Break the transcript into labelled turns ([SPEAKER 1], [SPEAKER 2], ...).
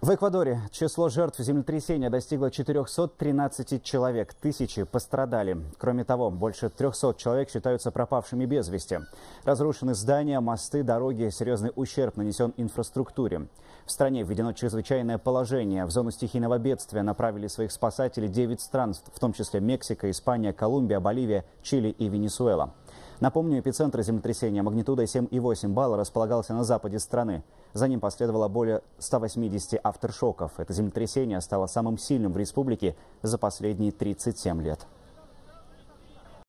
[SPEAKER 1] В Эквадоре число жертв землетрясения достигло 413 человек, тысячи пострадали. Кроме того, больше 300 человек считаются пропавшими без вести. Разрушены здания, мосты, дороги, серьезный ущерб нанесен инфраструктуре. В стране введено чрезвычайное положение. В зону стихийного бедствия направили своих спасателей 9 стран, в том числе Мексика, Испания, Колумбия, Боливия, Чили и Венесуэла. Напомню, эпицентр землетрясения магнитудой 7,8 балла располагался на западе страны. За ним последовало более 180 авторшоков. Это землетрясение стало самым сильным в республике за последние 37 лет.